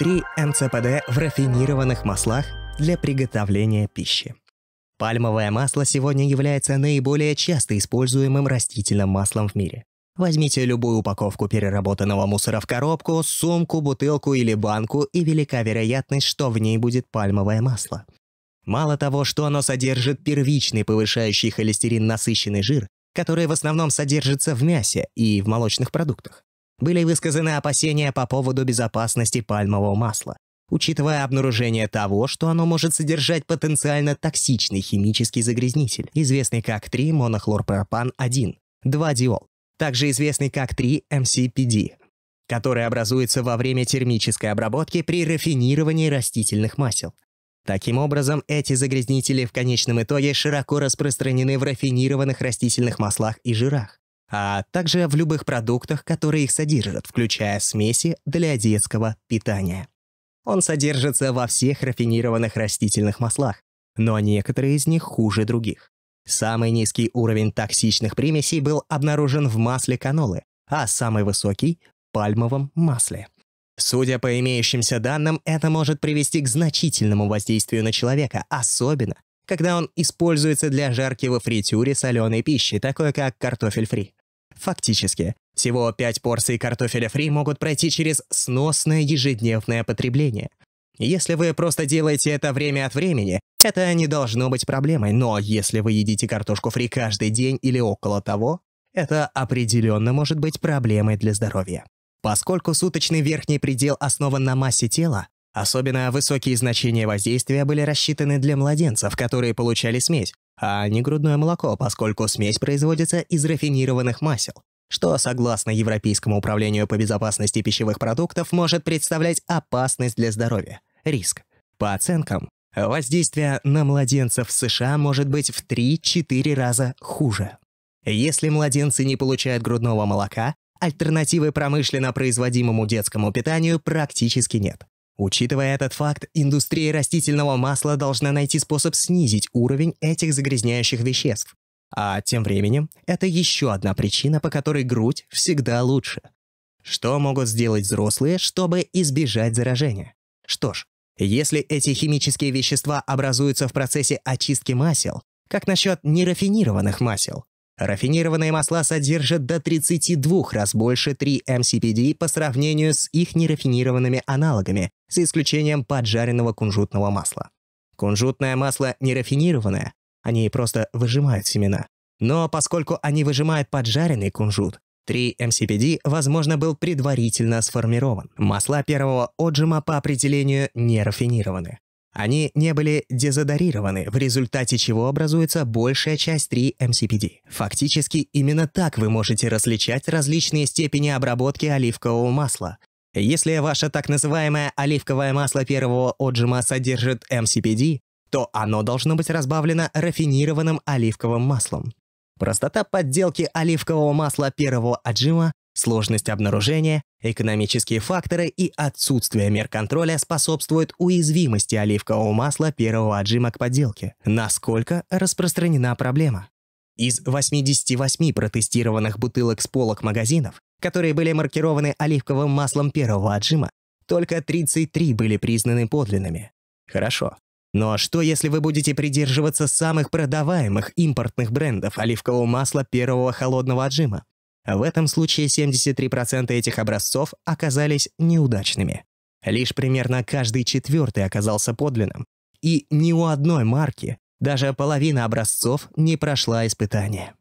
3 МЦПД в рафинированных маслах для приготовления пищи. Пальмовое масло сегодня является наиболее часто используемым растительным маслом в мире. Возьмите любую упаковку переработанного мусора в коробку, сумку, бутылку или банку, и велика вероятность, что в ней будет пальмовое масло. Мало того, что оно содержит первичный повышающий холестерин насыщенный жир, который в основном содержится в мясе и в молочных продуктах были высказаны опасения по поводу безопасности пальмового масла, учитывая обнаружение того, что оно может содержать потенциально токсичный химический загрязнитель, известный как 3-монохлорпропан-1, 2-диол, также известный как 3-MCPD, который образуется во время термической обработки при рафинировании растительных масел. Таким образом, эти загрязнители в конечном итоге широко распространены в рафинированных растительных маслах и жирах, а также в любых продуктах, которые их содержат, включая смеси для детского питания. Он содержится во всех рафинированных растительных маслах, но некоторые из них хуже других. Самый низкий уровень токсичных примесей был обнаружен в масле канолы, а самый высокий – в пальмовом масле. Судя по имеющимся данным, это может привести к значительному воздействию на человека, особенно когда он используется для жарки во фритюре соленой пищи, такой как картофель фри. Фактически, всего 5 порций картофеля фри могут пройти через сносное ежедневное потребление. Если вы просто делаете это время от времени, это не должно быть проблемой, но если вы едите картошку фри каждый день или около того, это определенно может быть проблемой для здоровья. Поскольку суточный верхний предел основан на массе тела, особенно высокие значения воздействия были рассчитаны для младенцев, которые получали смесь, а не грудное молоко, поскольку смесь производится из рафинированных масел, что, согласно Европейскому управлению по безопасности пищевых продуктов, может представлять опасность для здоровья, риск. По оценкам, воздействие на младенцев в США может быть в 3-4 раза хуже. Если младенцы не получают грудного молока, альтернативы промышленно производимому детскому питанию практически нет. Учитывая этот факт, индустрия растительного масла должна найти способ снизить уровень этих загрязняющих веществ. А тем временем, это еще одна причина, по которой грудь всегда лучше. Что могут сделать взрослые, чтобы избежать заражения? Что ж, если эти химические вещества образуются в процессе очистки масел, как насчет нерафинированных масел? Рафинированные масла содержат до 32 раз больше 3-MCPD по сравнению с их нерафинированными аналогами, за исключением поджаренного кунжутного масла. Кунжутное масло нерафинированное, они просто выжимают семена. Но поскольку они выжимают поджаренный кунжут, 3-MCPD, возможно, был предварительно сформирован. Масла первого отжима по определению не они не были дезодорированы, в результате чего образуется большая часть 3-MCPD. Фактически, именно так вы можете различать различные степени обработки оливкового масла. Если ваше так называемое оливковое масло первого отжима содержит MCPD, то оно должно быть разбавлено рафинированным оливковым маслом. Простота подделки оливкового масла первого отжима Сложность обнаружения, экономические факторы и отсутствие мер контроля способствуют уязвимости оливкового масла первого отжима к подделке. Насколько распространена проблема? Из 88 протестированных бутылок с полок магазинов, которые были маркированы оливковым маслом первого отжима, только 33 были признаны подлинными. Хорошо. Но что, если вы будете придерживаться самых продаваемых импортных брендов оливкового масла первого холодного отжима? В этом случае 73% этих образцов оказались неудачными. Лишь примерно каждый четвертый оказался подлинным, и ни у одной марки даже половина образцов не прошла испытания.